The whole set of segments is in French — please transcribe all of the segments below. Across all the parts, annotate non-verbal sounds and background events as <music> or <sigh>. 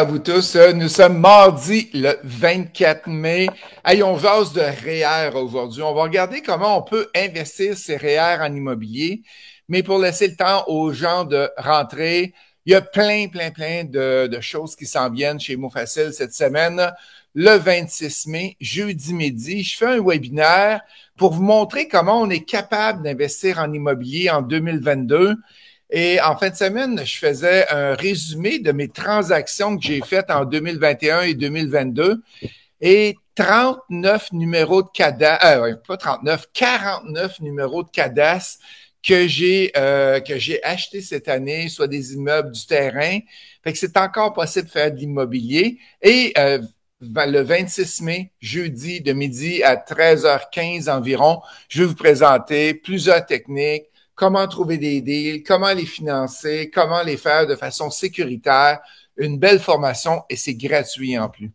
à vous tous. Euh, nous sommes mardi le 24 mai. Ayons de REER e aujourd'hui. On va regarder comment on peut investir ces REER e en immobilier, mais pour laisser le temps aux gens de rentrer. Il y a plein, plein, plein de, choses qui s'en viennent chez Mofacile cette semaine. Le 26 mai, jeudi midi, je fais un webinaire pour vous montrer comment on est capable d'investir en immobilier en 2022 et en fin de semaine, je faisais un résumé de mes transactions que j'ai faites en 2021 et 2022. Et 39 numéros de CADAS, euh, pas 39, 49 numéros de CADAS que j'ai euh, que j'ai acheté cette année, soit des immeubles, du terrain. Fait que c'est encore possible de faire de l'immobilier. Et euh, le 26 mai, jeudi de midi à 13h15 environ, je vais vous présenter plusieurs techniques, comment trouver des deals, comment les financer, comment les faire de façon sécuritaire. Une belle formation et c'est gratuit en plus.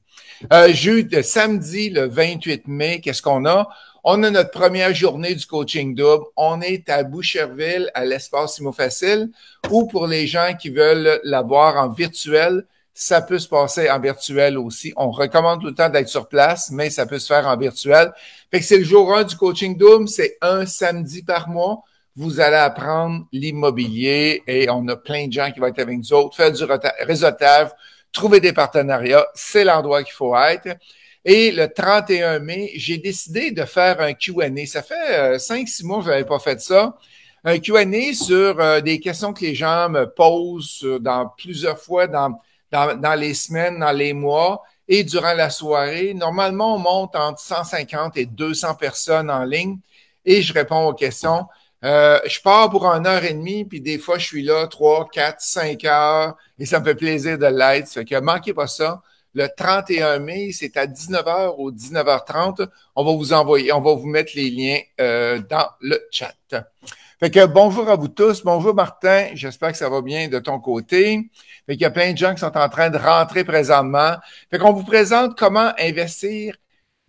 Euh, de samedi le 28 mai, qu'est-ce qu'on a? On a notre première journée du coaching double. On est à Boucherville, à l'espace Simo Facile, ou pour les gens qui veulent l'avoir en virtuel, ça peut se passer en virtuel aussi. On recommande tout le temps d'être sur place, mais ça peut se faire en virtuel. Fait que c'est le jour 1 du coaching double. C'est un samedi par mois. Vous allez apprendre l'immobilier et on a plein de gens qui vont être avec nous autres. Faire du réseautage, trouver des partenariats, c'est l'endroit qu'il faut être. Et le 31 mai, j'ai décidé de faire un Q&A. Ça fait euh, cinq, six mois que je n'avais pas fait ça. Un Q&A sur euh, des questions que les gens me posent dans plusieurs fois dans, dans, dans, les semaines, dans les mois et durant la soirée. Normalement, on monte entre 150 et 200 personnes en ligne et je réponds aux questions. Euh, je pars pour une heure et demie, puis des fois, je suis là 3, 4, 5 heures, et ça me fait plaisir de l'être. Fait que manquez pas ça. Le 31 mai, c'est à 19h ou 19h30. On va vous envoyer, on va vous mettre les liens euh, dans le chat. Fait que bonjour à vous tous. Bonjour Martin. J'espère que ça va bien de ton côté. Fait y a plein de gens qui sont en train de rentrer présentement. Fait qu'on vous présente comment investir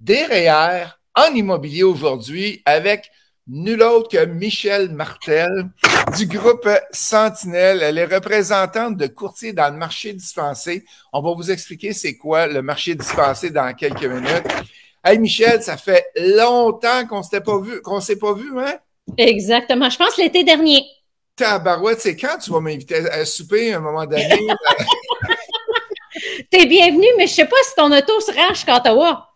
des e en immobilier aujourd'hui avec nul autre que Michel Martel du groupe Sentinelle. Elle est représentante de courtiers dans le marché dispensé. On va vous expliquer c'est quoi le marché dispensé dans quelques minutes. Hey Michel, ça fait longtemps qu'on s'était pas vu, qu'on s'est pas vu, hein? Exactement. Je pense l'été dernier. Tabarouette, c'est quand tu vas m'inviter à souper un moment donné? <laughs> T'es bienvenue, mais je sais pas si ton auto se range qu'Ottawa.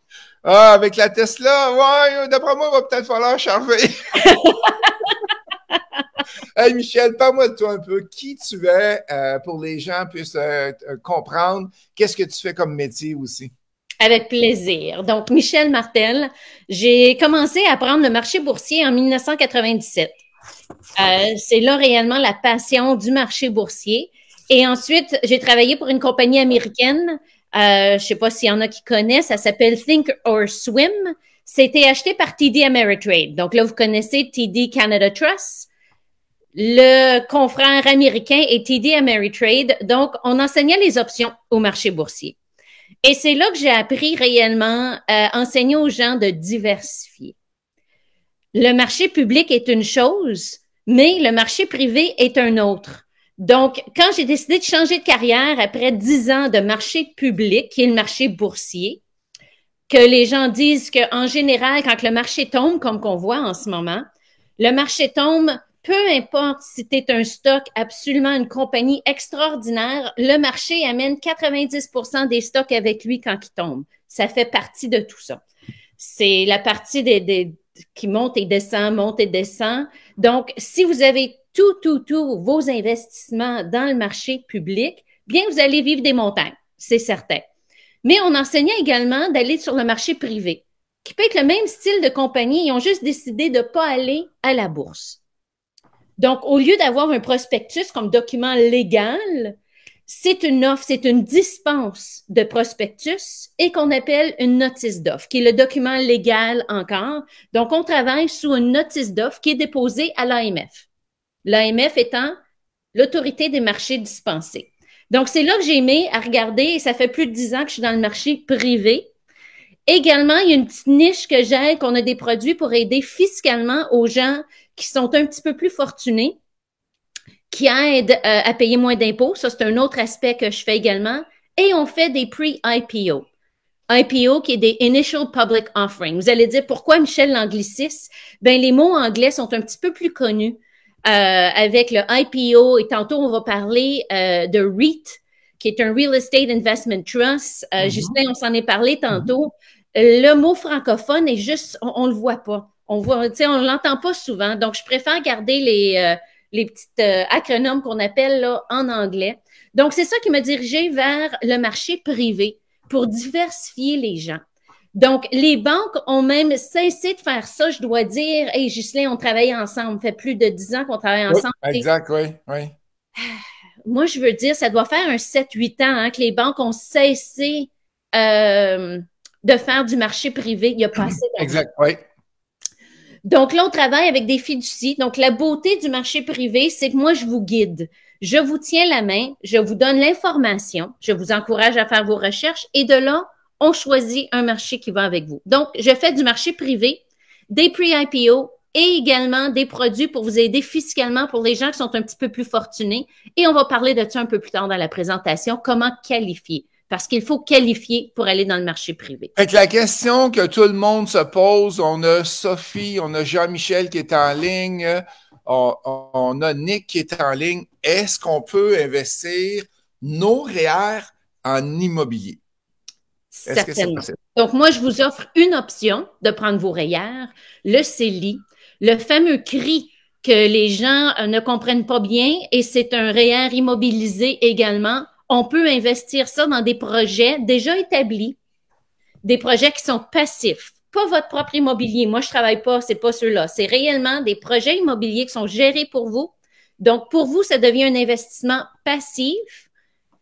Ah, avec la Tesla, ouais, euh, d'après moi, il va peut-être falloir charger. <laughs> hey Michel, parle-moi de toi un peu. Qui tu es pour euh, pour les gens puissent euh, comprendre qu'est-ce que tu fais comme métier aussi? Avec plaisir. Donc, Michel Martel, j'ai commencé à apprendre le marché boursier en 1997. c'est là réellement la passion du marché boursier. Et ensuite, j'ai travaillé pour une compagnie américaine euh, je sais pas s'il y en a qui connaissent. Ça s'appelle Think or Swim. C'était acheté par TD Ameritrade. Donc là, vous connaissez TD Canada Trust. Le confrère américain est TD Ameritrade. Donc, on enseignait les options au marché boursier. Et c'est là que j'ai appris réellement à euh, enseigner aux gens de diversifier. Le marché public est une chose, mais le marché privé est un autre. Donc, quand j'ai décidé de changer de carrière après dix ans de marché public, qui est le marché boursier, que les gens disent qu'en général, quand le marché tombe, comme qu'on voit en ce moment, le marché tombe, peu importe si tu un stock absolument une compagnie extraordinaire, le marché amène 90 des stocks avec lui quand il tombe. Ça fait partie de tout ça. C'est la partie des, qui monte et descend, monte et descend. Donc, si vous avez tout, tout, tout vos investissements dans le marché public, bien, vous allez vivre des montagnes, c'est certain. Mais on enseignait également d'aller sur le marché privé, qui peut être le même style de compagnie. Ils ont juste décidé de ne pas aller à la bourse. Donc, au lieu d'avoir un prospectus comme document légal, c'est une offre, c'est une dispense de prospectus et qu'on appelle une notice d'offre, qui est le document légal encore. Donc, on travaille sous une notice d'offre qui est déposée à l'AMF. L'AMF étant l'autorité des marchés dispensés. Donc, c'est là que j'ai aimé à regarder, et ça fait plus de dix ans que je suis dans le marché privé. Également, il y a une petite niche que j'aide, qu'on a des produits pour aider fiscalement aux gens qui sont un petit peu plus fortunés, qui aident euh, à payer moins d'impôts. Ça, c'est un autre aspect que je fais également. Et on fait des pre-IPO. IPO qui est des Initial Public Offering. Vous allez dire pourquoi Michel Langlicis? Ben, les mots anglais sont un petit peu plus connus euh, avec le IPO et tantôt on va parler euh, de REIT, qui est un Real Estate Investment Trust. Euh, mm-hmm. Juste on s'en est parlé mm-hmm. tantôt. Le mot francophone est juste, on, ne le voit pas. On voit, on l'entend pas souvent. Donc, je préfère garder les les petites acronymes qu'on appelle là, en anglais. Donc, c'est ça qui m'a dirigé vers le marché privé pour diversifier les gens. Donc, les banques ont même cessé de faire ça, je dois dire. Hey, Ghislain, on travaille ensemble. Ça fait plus de dix ans qu'on travaille ensemble. exact, oui, oui. <sighs> Moi, je veux dire, ça doit faire un 7-8 ans hein, que les banques ont cessé euh, de faire du marché privé. Il y a pas Exact, oui. Donc là, on travaille avec des fiducies. Donc, la beauté du marché privé, c'est que moi, je vous guide. Je vous tiens la main, je vous donne l'information, je vous encourage à faire vos recherches et de là, on choisit un marché qui va avec vous. Donc, je fais du marché privé, des pre-IPO et également des produits pour vous aider fiscalement pour les gens qui sont un petit peu plus fortunés. Et on va parler de ça un peu plus tard dans la présentation, comment qualifier. Parce qu'il faut qualifier pour aller dans le marché privé. Avec la question que tout le monde se pose, on a Sophie, on a Jean-Michel qui est en ligne, on, on, a Nick qui est en ligne. Est-ce qu'on peut investir nos REER e en immobilier? Certainement. Donc, moi, je vous offre une option de prendre vos rayères, le CELI, le fameux cri que les gens euh, ne comprennent pas bien et c'est un REER immobilisé également. On peut investir ça dans des projets déjà établis, des projets qui sont passifs, pas votre propre immobilier. Moi, je travaille pas, c'est pas ceux-là. C'est réellement des projets immobiliers qui sont gérés pour vous. Donc, pour vous, ça devient un investissement passif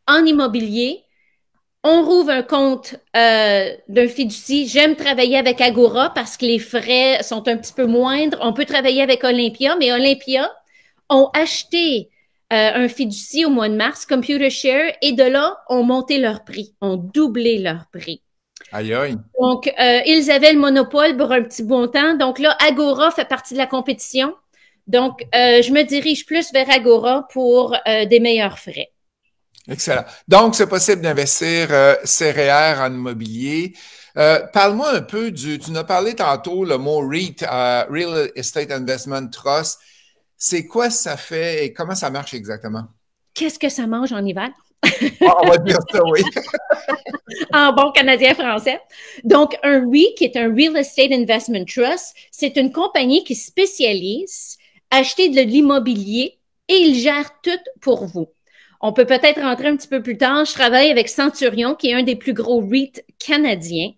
en immobilier on rouvre un compte euh, d'un fiducie. J'aime travailler avec Agora parce que les frais sont un petit peu moindres. On peut travailler avec Olympia, mais Olympia ont acheté euh, un fiducie au mois de mars, Computer Share, et de là, ont monté leur prix, ont doublé leur prix. Aïe, aïe. Donc, euh, ils avaient le monopole pour un petit bon temps. Donc là, Agora fait partie de la compétition. Donc, je me dirige plus vers Agora pour des meilleurs frais. Excellent. Donc, c'est possible d'investir euh, en immobilier. Euh, parle-moi un peu du, tu nous as parlé tantôt, le mot REIT, euh, Real Estate Investment Trust. C'est quoi ça fait et comment ça marche exactement? Qu'est-ce que ça mange en hiver? Ah, on va dire ça, oui. <laughs> en bon canadien-français. Donc, un REIT, qui est un Real Estate Investment Trust, c'est une compagnie qui spécialise acheter de l'immobilier et il gère tout pour vous. On peut peut-être rentrer un petit peu plus tard. Je travaille avec Centurion, qui est un des plus gros REIT canadiens.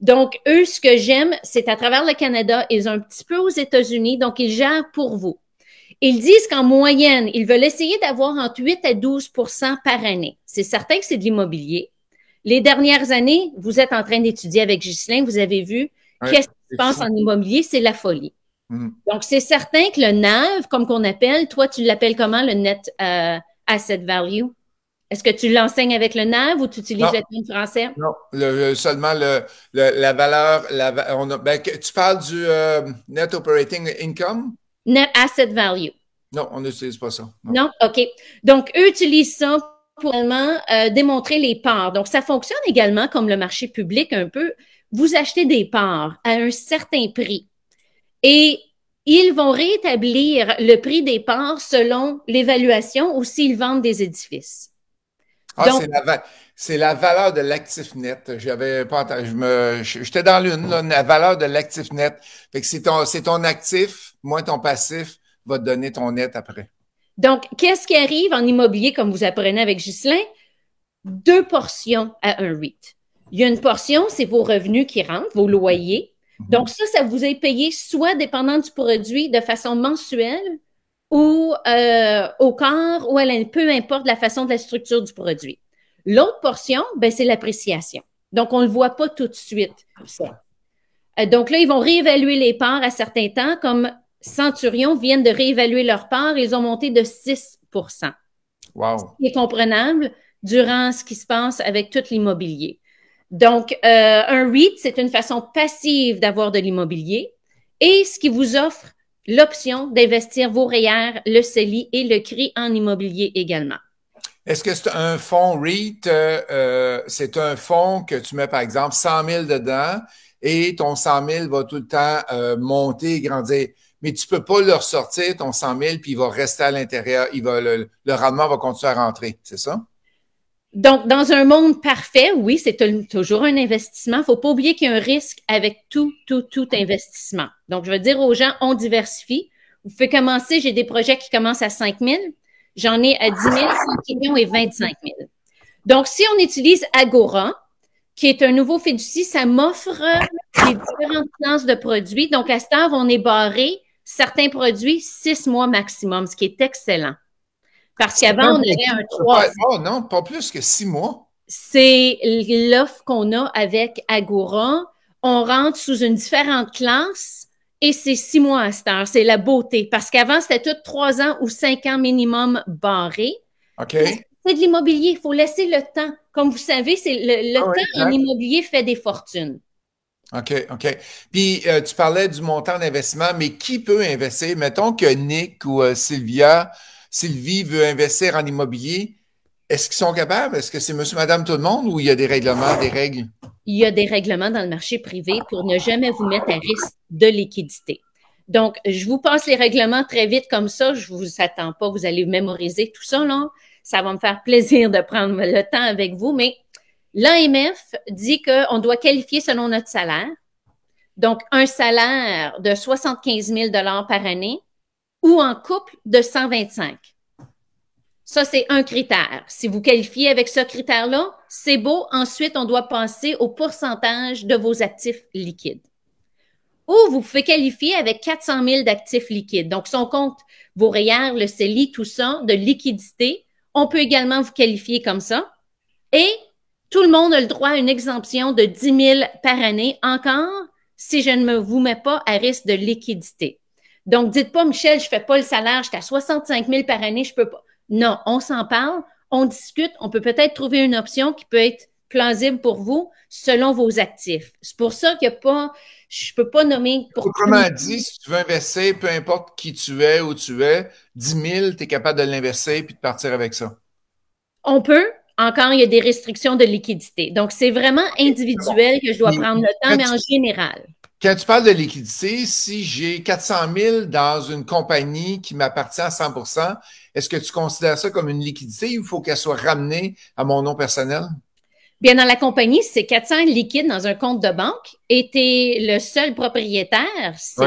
Donc, eux, ce que j'aime, c'est à travers le Canada, ils ont un petit peu aux États-Unis, donc ils gèrent pour vous. Ils disent qu'en moyenne, ils veulent essayer d'avoir entre 8 à 12 par année. C'est certain que c'est de l'immobilier. Les dernières années, vous êtes en train d'étudier avec Ghislain, vous avez vu qu'est-ce qui se en immobilier, c'est la folie. Mm. Donc, c'est certain que le NAV, comme qu'on appelle, toi, tu l'appelles comment, le net, euh, asset value? Est-ce que tu l'enseignes avec le NAV ou tu utilises le terme français? Non, seulement la valeur. La, on ben, tu parles du euh, net operating income? Net asset value. Non, on n'utilise pas ça. Non. OK. Donc, eux utilisent ça pour euh, démontrer les parts. Donc, ça fonctionne également comme le marché public un peu. Vous achetez des parts à un certain prix et ils vont rétablir le prix des parts selon l'évaluation ou s'ils vendent des édifices. Ah, c'est la, valeur de l'actif net. J'avais pas j'étais dans l'une, la valeur de l'actif net. Fait que c'est ton, actif moins ton passif va te donner ton net après. Donc, qu'est-ce qui arrive en immobilier, comme vous apprenez avec Ghislain? Deux portions à un REIT. Il y a une portion, c'est vos revenus qui rentrent, vos loyers, Mhm. Donc, ça, ça vous est payé soit dépendant du produit de façon mensuelle ou euh, au corps ou à peu importe la façon de la structure du produit. L'autre portion, ben, c'est l'appréciation. Donc, on ne le voit pas tout de suite, euh, donc là, ils vont réévaluer les parts à certains temps, comme Centurion viennent de réévaluer leurs parts, ils ont monté de 6 wow. Ce est comprenable durant ce qui se passe avec tout l'immobilier. Donc, euh, un REIT, c'est une façon passive d'avoir de l'immobilier et ce qui vous offre l'option d'investir vos REER, e le CELI et le CRI en immobilier également. Est-ce que c'est un fonds REIT, euh, euh, c'est un fonds que tu mets par exemple 100 000 dedans et ton 100 000 va tout le temps monter et grandir, mais tu ne peux pas le ressortir ton 100 000 puis il va rester à l'intérieur, il va le rendement va continuer à rentrer, c'est ça? Donc, dans un monde parfait, oui, c'est toujours un investissement. Il ne faut pas oublier qu'il y a un risque avec tout, tout, tout investissement. Donc, je veux dire aux gens, on diversifie. Vous pouvez commencer, j'ai des projets qui commencent à 5 000, j'en ai à 10 000, 5 millions et 25 000. Donc, si on utilise Agora, qui est un nouveau fiducie, ça m'offre les différentes classes de produits. Donc, à ce on est barré certains produits six mois maximum, ce qui est excellent. Parce qu'avant, on avait un 3. Oh non, pas plus que six mois. C'est l'offre qu'on a avec Agora. On rentre sous une différente classe et c'est six mois à cette heure. C'est la beauté. Parce qu'avant, c'était tout trois ans ou cinq ans minimum barré. OK. C'est de l'immobilier. Il faut laisser le temps. Comme vous savez, c'est le, ah temps en immobilier fait des fortunes. OK, OK. Puis, euh, tu parlais du montant d'investissement, mais qui peut investir? Mettons que Nick ou euh, Sylvia Sylvie veut investir en immobilier, est-ce qu'ils sont capables? Est-ce que c'est monsieur, madame, tout le monde ou il y a des règlements, des règles? Il y a des règlements dans le marché privé pour ne jamais vous mettre à risque de liquidité. Donc, je vous passe les règlements très vite comme ça. Je vous attends pas. Vous allez mémoriser tout ça, non Ça va me faire plaisir de prendre le temps avec vous, mais l'AMF dit qu'on doit qualifier selon notre salaire. Donc, un salaire de 75 000 par année, ou en couple de 125. Ça, c'est un critère. Si vous qualifiez avec ce critère-là, c'est beau. Ensuite, on doit penser au pourcentage de vos actifs liquides. Ou vous pouvez qualifier avec 400 000 d'actifs liquides. Donc, son compte vos REER, le CELI, tout ça, de liquidité, on peut également vous qualifier comme ça. Et tout le monde a le droit à une exemption de 10 000 par année encore si je ne me vous mets pas à risque de liquidité. Donc, dites pas, Michel, je fais pas le salaire, je suis à 65 000 par année, je peux pas. Non, on s'en parle, on discute, on peut peut-être trouver une option qui peut être plausible pour vous selon vos actifs. C'est pour ça qu'il n'y a pas, je ne peux pas nommer. Pour Autrement dit, si tu veux investir, peu importe qui tu es, où tu es, 10 000, tu es capable de l'investir puis de partir avec ça. On peut. Encore, il y a des restrictions de liquidité. Donc, c'est vraiment individuel que je dois prendre le temps, mais en général. Quand tu parles de liquidité, si j'ai 400 000 dans une compagnie qui m'appartient à 100 est-ce que tu considères ça comme une liquidité ou il faut qu'elle soit ramenée à mon nom personnel? Bien, dans la compagnie, c'est 400 liquides dans un compte de banque et tu es le seul propriétaire si c'est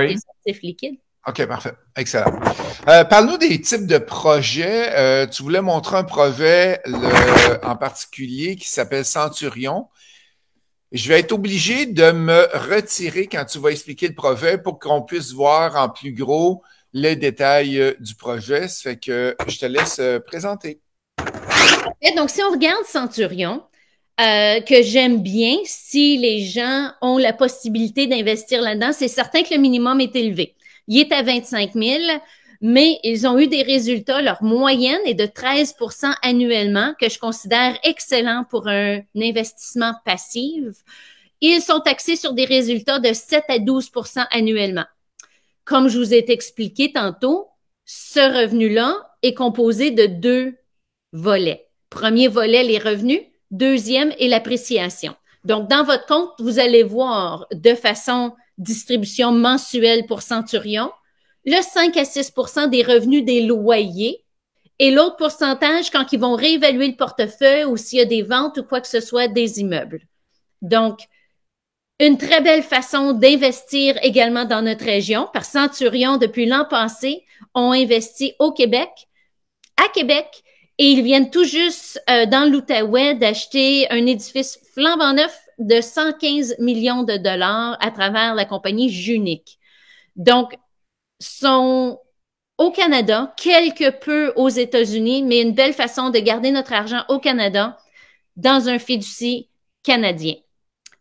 actifs liquides. OK, parfait. Excellent. Euh, parle-nous des types de projets. Euh, tu voulais montrer un projet le, en particulier qui s'appelle Centurion je vais être obligé de me retirer quand tu vas expliquer le projet pour qu'on puisse voir en plus gros les détails euh, du projet. Ça fait que je te laisse euh, présenter. donc, si on regarde Centurion, euh, que j'aime bien, si les gens ont la possibilité d'investir là-dedans, c'est certain que le minimum est élevé. Il est à 25 000 mais ils ont eu des résultats, leur moyenne est de 13 annuellement, que je considère excellent pour un investissement passif. Ils sont taxés sur des résultats de 7 à 12 annuellement. Comme je vous ai expliqué tantôt, ce revenu-là est composé de deux volets. Premier volet, les revenus. Deuxième est l'appréciation. Donc, dans votre compte, vous allez voir de façon distribution mensuelle pour Centurion, le 5 à 6 des revenus des loyers et l'autre pourcentage quand ils vont réévaluer le portefeuille ou s'il y a des ventes ou quoi que ce soit des immeubles. Donc, une très belle façon d'investir également dans notre région. Par Centurion, depuis l'an passé, ont investi au Québec, à Québec, et ils viennent tout juste euh, dans l'Outaouais d'acheter un édifice flambant neuf de 115 millions de dollars à travers la compagnie Junique. Donc, sont au Canada, quelque peu aux États-Unis, mais une belle façon de garder notre argent au Canada dans un fiducie canadien.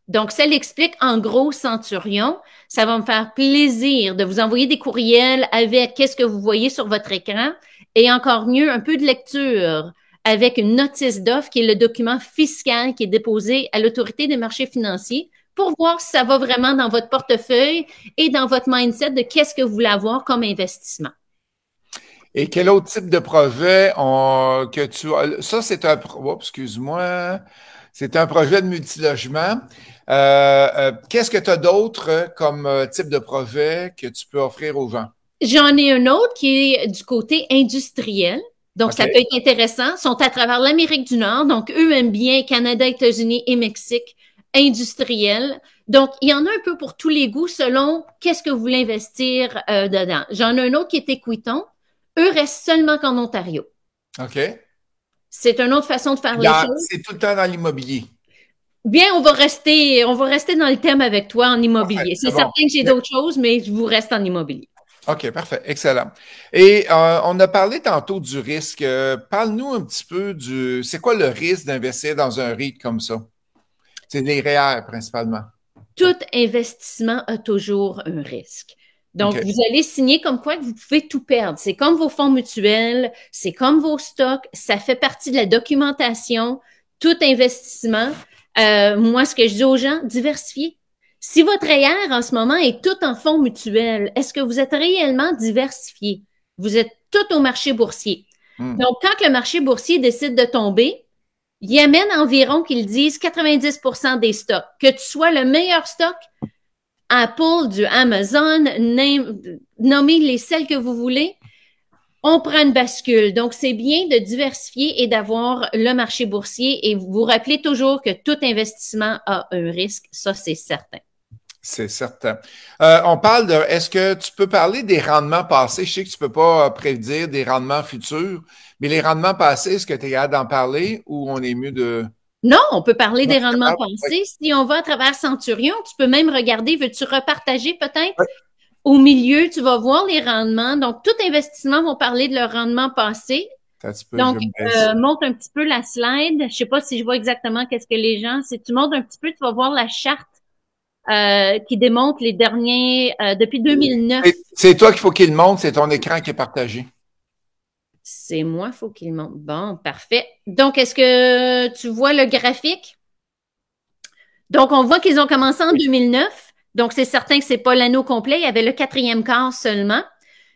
Donc, ça l'explique en gros Centurion. Ça va me faire plaisir de vous envoyer des courriels avec qu'est-ce que vous voyez sur votre écran et encore mieux, un peu de lecture avec une notice d'offre qui est le document fiscal qui est déposé à l'autorité des marchés financiers pour voir si ça va vraiment dans votre portefeuille et dans votre mindset de qu'est-ce que vous voulez avoir comme investissement. Et quel autre type de projet on, que tu as? Ça, c'est un. excuse-moi. C'est un projet de multilogement. Euh, euh, qu'est-ce que tu as d'autre comme euh, type de projet que tu peux offrir aux gens? J'en ai un autre qui est du côté industriel. Donc, ça peut être intéressant. Ils sont à travers l'Amérique du Nord. Donc, eux aiment bien Canada, États-Unis et Mexique industriel. Donc, il y en a un peu pour tous les goûts selon qu'est-ce que vous voulez investir euh, dedans. J'en ai un autre qui est Equiton. Eux restent seulement qu'en Ontario. OK. C'est une autre façon de faire les choses. C'est tout le temps dans l'immobilier. Bien, on va rester, on va rester dans le thème avec toi en immobilier. c'est certain que j'ai d'autres choses, mais je vous reste en immobilier. OK, parfait, excellent. Et euh, on a parlé tantôt du risque. Euh, parle-nous un petit peu du. C'est quoi le risque d'investir dans un REIT comme ça? C'est les REER e principalement. Tout investissement a toujours un risque. Donc, vous allez signer comme quoi que vous pouvez tout perdre. C'est comme vos fonds mutuels, c'est comme vos stocks, ça fait partie de la documentation, tout investissement. Euh, moi, ce que je dis aux gens, diversifiez. Si votre REER e en ce moment est tout en fonds mutuels, est-ce que vous êtes réellement diversifié? Vous êtes tout au marché boursier. Hmm. Donc, quand le marché boursier décide de tomber, Yémen, environ, qu'ils disent, 90 des stocks. Que tu sois le meilleur stock, Apple, du Amazon, nommez les celles que vous voulez, on prend une bascule. Donc, c'est bien de diversifier et d'avoir le marché boursier. Et vous vous rappelez toujours que tout investissement a un risque. Ça, c'est certain. C'est certain. Euh, on parle de. Est-ce que tu peux parler des rendements passés? Je sais que tu ne peux pas euh, prédire des rendements futurs, mais les rendements passés, est-ce que tu es hâte d'en parler ou on est mieux de. Non, on peut parler des rendements passés. Si on va à travers Centurion, tu peux même regarder, veux-tu repartager peut-être? Au milieu, tu vas voir les rendements. Donc, tout investissement va parler de leur rendement passé. Donc, euh, montre un petit peu la slide. Je ne sais pas si je vois exactement qu'est-ce que les gens. Si tu montes un petit peu, tu vas voir la charte euh, qui démontre les derniers euh, depuis 2009. C'est toi qu'il faut qu'il monte, c'est ton écran qui est partagé. C'est moi, faut qu'il monte. Bon, parfait. Donc, est-ce que tu vois le graphique? Donc, on voit qu'ils ont commencé en 2009. Donc, c'est certain que ce n'est pas l'anneau complet. Il y avait le quatrième quart seulement.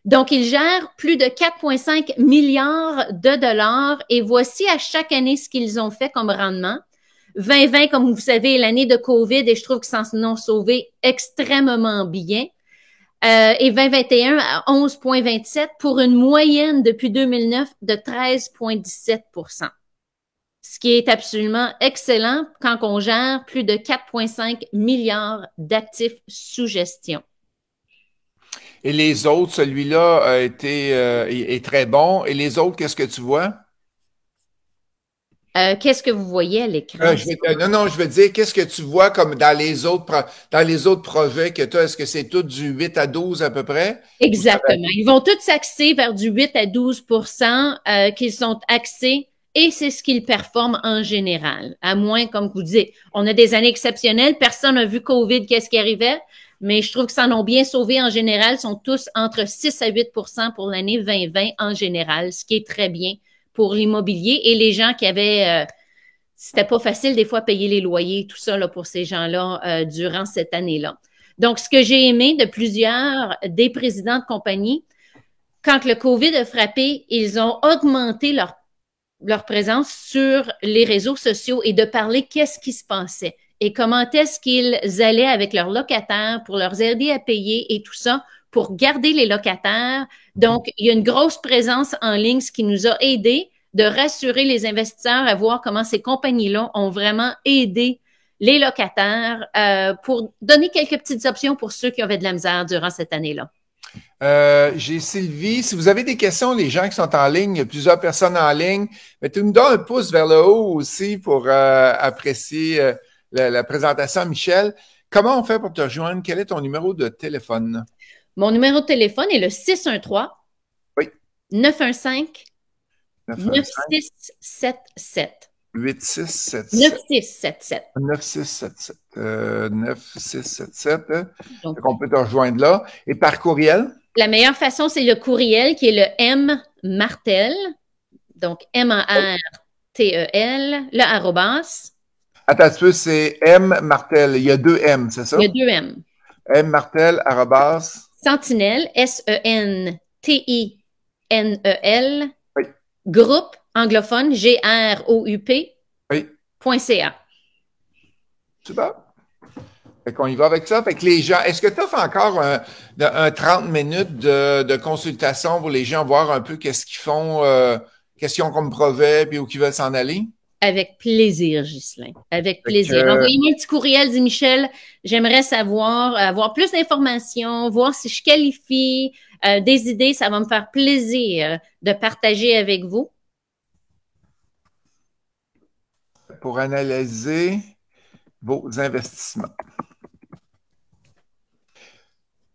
Donc, ils gèrent plus de 4,5 milliards de dollars et voici à chaque année ce qu'ils ont fait comme rendement. 2020, comme vous savez, l'année de COVID, et je trouve qu'ils s'en ont sauvés extrêmement bien. Euh, et 2021 à 11,27 pour une moyenne depuis 2009 de 13,17 ce qui est absolument excellent quand on gère plus de 4,5 milliards d'actifs sous gestion. Et les autres, celui-là a été, euh, est très bon. Et les autres, qu'est-ce que tu vois? Euh, qu'est-ce que vous voyez à l'écran? Euh, non, non, je veux dire, qu'est-ce que tu vois comme dans les autres, dans les autres projets que tu as? Est-ce que c'est tout du 8 à 12 à peu près? Exactement. Ils vont tous s'axer vers du 8 à 12 euh, qu'ils sont axés et c'est ce qu'ils performent en général. À moins, comme vous dites, on a des années exceptionnelles. Personne n'a vu COVID, qu'est-ce qui arrivait. Mais je trouve que ça en ont bien sauvé en général. sont tous entre 6 à 8 pour l'année 2020 en général, ce qui est très bien pour l'immobilier et les gens qui avaient, euh, c'était pas facile des fois payer les loyers, tout ça là, pour ces gens-là euh, durant cette année-là. Donc, ce que j'ai aimé de plusieurs des présidents de compagnie, quand le COVID a frappé, ils ont augmenté leur, leur présence sur les réseaux sociaux et de parler qu'est-ce qui se passait et comment est-ce qu'ils allaient avec leurs locataires pour leur aider à payer et tout ça pour garder les locataires. Donc, il y a une grosse présence en ligne, ce qui nous a aidés de rassurer les investisseurs à voir comment ces compagnies-là ont vraiment aidé les locataires euh, pour donner quelques petites options pour ceux qui avaient de la misère durant cette année-là. Euh, j'ai Sylvie. Si vous avez des questions, les gens qui sont en ligne, il y a plusieurs personnes en ligne, Mais tu nous donnes un pouce vers le haut aussi pour euh, apprécier la, présentation. Michel, comment on fait pour te rejoindre? Quel est ton numéro de téléphone? Mon numéro de téléphone est le 613 oui. 915 9677. 8677. 9677. 9677. Euh, 9677. Hein. Donc, on peut te rejoindre là. Et par courriel? La meilleure façon, c'est le courriel qui est le M Martel. Donc, M-A-R-T-E-L, le arrobas. Attends, tu c'est M Martel. Il y a deux M, c'est ça? Il y a deux M. M Martel, arrobas. Sentinelle, S-E-N-T-I-N-E-L, groupe anglophone, G-R-O-U-P, .ca. Super. Fait qu'on y va avec ça. Fait que les gens, est-ce que tu offres encore un, 30 minutes de, consultation pour les gens, voir un peu qu'est-ce qu'ils font, euh, qu'est-ce qu'ils ont comme brevet, puis où ils veulent s'en aller? Avec plaisir, Ghislain. Avec plaisir. Envoyez-moi un petit courriel, dit Michel. J'aimerais savoir, avoir plus d'informations, voir si je qualifie, euh, des idées. Ça va me faire plaisir de partager avec vous. Pour analyser vos investissements.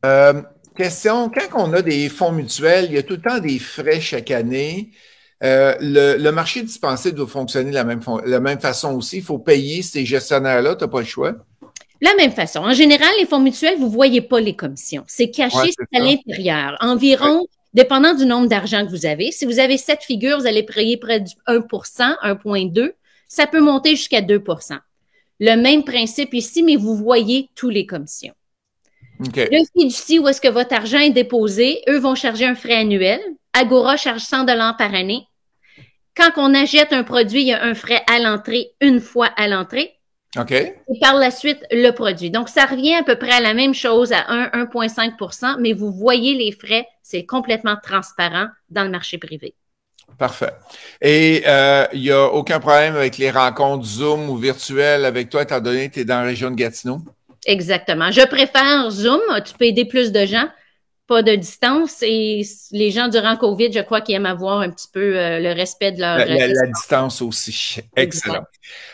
Euh, question, quand on a des fonds mutuels, il y a tout le temps des frais chaque année. Euh, le, marché dispensé doit fonctionner de la même, la même façon aussi. Il faut payer ces gestionnaires-là, tu n'as pas le choix. La même façon. En général, les fonds mutuels, vous ne voyez pas les commissions. C'est caché à l'intérieur. Environ, dépendant du nombre d'argent que vous avez, si vous avez cette figure, vous allez payer près de 1 1,2 ça peut monter jusqu'à 2 Le même principe ici, mais vous voyez tous les commissions. Okay. Le fiducie, où est-ce que votre argent est déposé, eux vont charger un frais annuel. Agora charge 100 par année. Quand on achète un produit, il y a un frais à l'entrée, une fois à l'entrée. OK. Et par la suite, le produit. Donc, ça revient à peu près à la même chose, à 1,5 mais vous voyez les frais, c'est complètement transparent dans le marché privé. Parfait. Et il euh, n'y a aucun problème avec les rencontres Zoom ou virtuelles avec toi, étant donné que tu es dans la région de Gatineau? Exactement. Je préfère Zoom. Tu peux aider plus de gens pas de distance et les gens durant Covid, je crois qu'ils aiment avoir un petit peu euh, le respect de leur... La, euh, distance aussi. Excellent.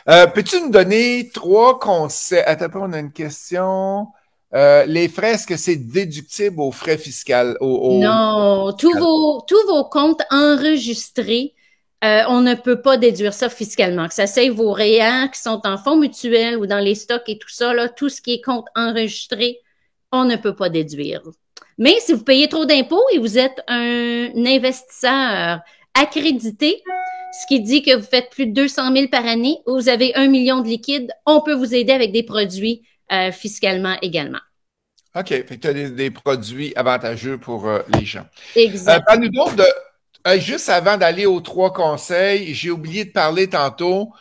Euh, peux-tu nous donner trois conseils? Attends, on a une question. les frais, est-ce que c'est déductible aux frais fiscaux? Non, tous vos, tous vos comptes enregistrés, on ne peut pas déduire ça fiscalement. Que ça c'est vos REA, qui sont en fonds mutuels ou dans les stocks et tout ça, tout ce qui est compte enregistré, on ne peut pas déduire. Mais si vous payez trop d'impôts et vous êtes un investisseur accrédité, ce qui dit que vous faites plus de 200 000 par année, ou vous avez un million de liquide, on peut vous aider avec des produits euh, fiscalement également. OK. Fait tu as des, produits avantageux pour euh, les gens. Exact. Euh, juste avant d'aller aux trois conseils, j'ai oublié de parler tantôt.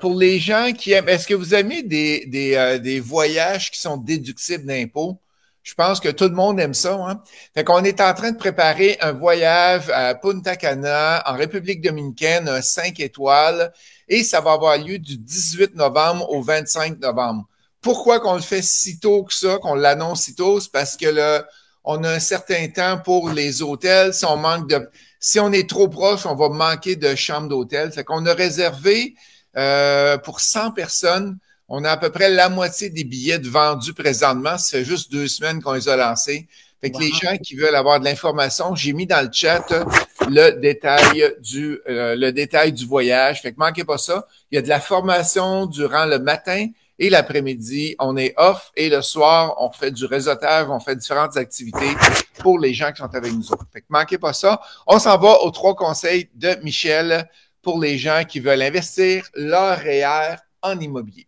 pour les gens qui aiment, est-ce que vous aimez des voyages qui sont déductibles d'impôts? Je pense que tout le monde aime ça. Hein? Fait qu'on est en train de préparer un voyage à Punta Cana, en République dominicaine, un 5 étoiles, et ça va avoir lieu du 18 novembre au 25 novembre. Pourquoi qu'on le fait si tôt que ça, qu'on l'annonce si tôt? C'est parce que là, on a un certain temps pour les hôtels. Si on manque de, si on est trop proche, on va manquer de chambres d'hôtel. Fait qu'on a réservé euh, pour 100 personnes on a à peu près la moitié des billets de vendus présentement. Ça fait juste deux semaines qu'on les a lancés. Fait que les gens qui veulent avoir de l'information, j'ai mis dans le chat euh, le détail du euh, le détail du voyage. Fait que manquez pas ça. Il y a de la formation durant le matin et l'après-midi. On est off et le soir, on fait du réseautage, on fait différentes activités pour les gens qui sont avec nous autres. Fait que manquez pas ça. On s'en va aux trois conseils de Michel pour les gens qui veulent investir leur REER e en immobilier.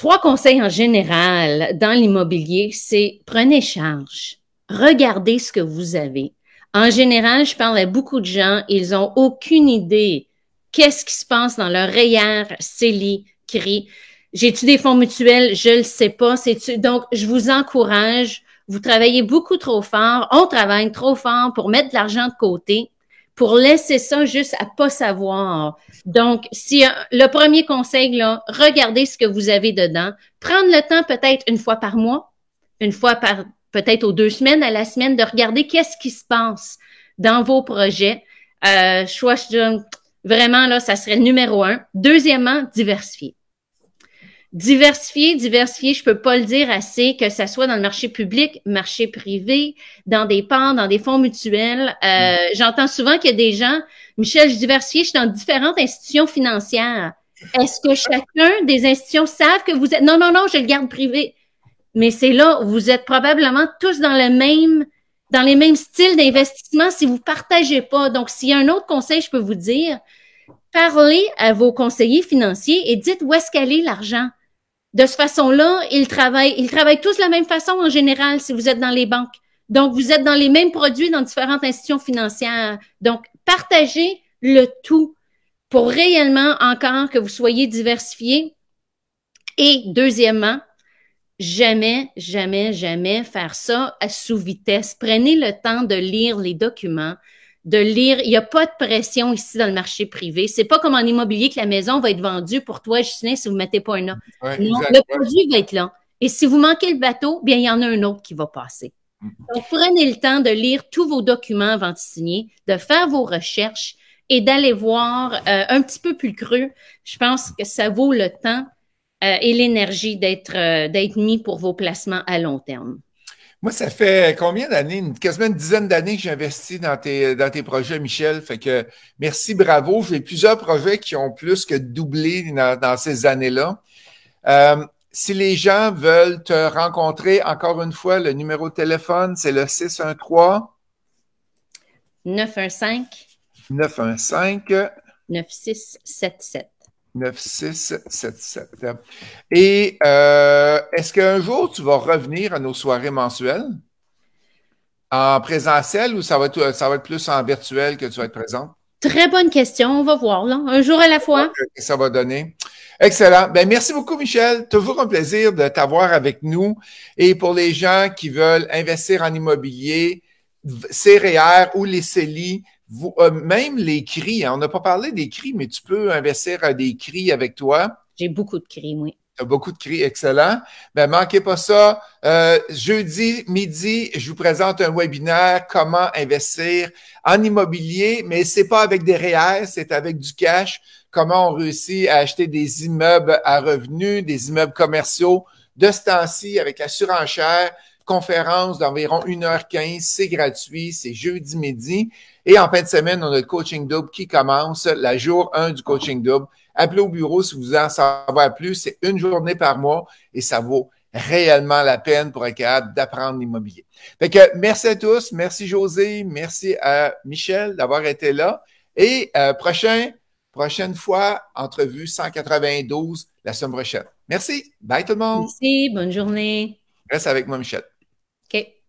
Trois conseils en général dans l'immobilier, c'est prenez charge, regardez ce que vous avez. En général, je parle à beaucoup de gens, ils n'ont aucune idée qu'est-ce qui se passe dans leur REER, CELI, CRI. J'ai-tu des fonds mutuels? Je le sais pas. Donc, je vous encourage. Vous travaillez beaucoup trop fort. On travaille trop fort pour mettre de l'argent de côté pour laisser ça juste à pas savoir. Donc, si euh, le premier conseil, là, regardez ce que vous avez dedans. Prendre le temps peut-être une fois par mois, une fois par peut-être aux deux semaines, à la semaine, de regarder qu'est-ce qui se passe dans vos projets. Euh, vraiment, là, ça serait numéro un. Deuxièmement, diversifier. Diversifier, diversifier, je peux pas le dire assez, que ce soit dans le marché public, marché privé, dans des pans, dans des fonds mutuels. Euh, mm. J'entends souvent qu'il y a des gens, Michel, je diversifie, je suis dans différentes institutions financières. Est-ce que chacun des institutions savent que vous êtes, non, non, non, je le garde privé. Mais c'est là, où vous êtes probablement tous dans le même, dans les mêmes styles d'investissement si vous partagez pas. Donc, s'il y a un autre conseil, je peux vous dire, parlez à vos conseillers financiers et dites où est-ce qu'elle est l'argent de cette façon-là, ils travaillent, ils travaillent tous de la même façon en général si vous êtes dans les banques. Donc, vous êtes dans les mêmes produits dans différentes institutions financières. Donc, partagez le tout pour réellement encore que vous soyez diversifié. Et deuxièmement, jamais, jamais, jamais faire ça à sous vitesse. Prenez le temps de lire les documents, de lire. Il n'y a pas de pression ici dans le marché privé. C'est pas comme en immobilier que la maison va être vendue pour toi, Justin, si vous ne mettez pas un non, le produit va être là. Et si vous manquez le bateau, bien, il y en a un autre qui va passer. Mm-hmm. Donc, prenez le temps de lire tous vos documents avant de signer, de faire vos recherches et d'aller voir euh, un petit peu plus creux. Je pense que ça vaut le temps euh, et l'énergie euh, d'être mis pour vos placements à long terme. Moi, ça fait combien d'années? Quasiment une dizaine d'années que j'ai dans tes, dans tes projets, Michel. Fait que merci, bravo. J'ai plusieurs projets qui ont plus que doublé dans, ces années-là. Euh, si les gens veulent te rencontrer, encore une fois, le numéro de téléphone, c'est le 613 915 915 9677. 9677. Et euh, est-ce qu'un jour, tu vas revenir à nos soirées mensuelles en présentiel ou ça va être, ça va être plus en virtuel que tu vas être présent? Très bonne question. On va voir, là. Un jour à la fois. Ça va donner. Excellent. Ben, merci beaucoup, Michel. Toujours un plaisir de t'avoir avec nous. Et pour les gens qui veulent investir en immobilier, CRR ou les CELI, euh, même les cris, hein, on n'a pas parlé des cris, mais tu peux investir à euh, des cris avec toi. J'ai beaucoup de cris, oui. Tu beaucoup de cris, excellent. Ben, manquez pas ça. Euh, jeudi midi, je vous présente un webinaire comment investir en immobilier, mais c'est pas avec des réels, c'est avec du cash. Comment on réussit à acheter des immeubles à revenus, des immeubles commerciaux de ce temps-ci avec la surenchère conférence d'environ 1h15. C'est gratuit, c'est jeudi midi. Et en fin de semaine, on a le coaching double qui commence, la jour 1 du coaching double. Appelez au bureau si vous en savez plus. C'est une journée par mois et ça vaut réellement la peine pour être capable d'apprendre l'immobilier. Fait merci à tous. Merci José. Merci à Michel d'avoir été là. Et euh, prochaine fois, entrevue 192 la semaine prochaine. Merci. Bye tout le monde. Merci. Bonne journée. Reste avec moi, Michel. OK.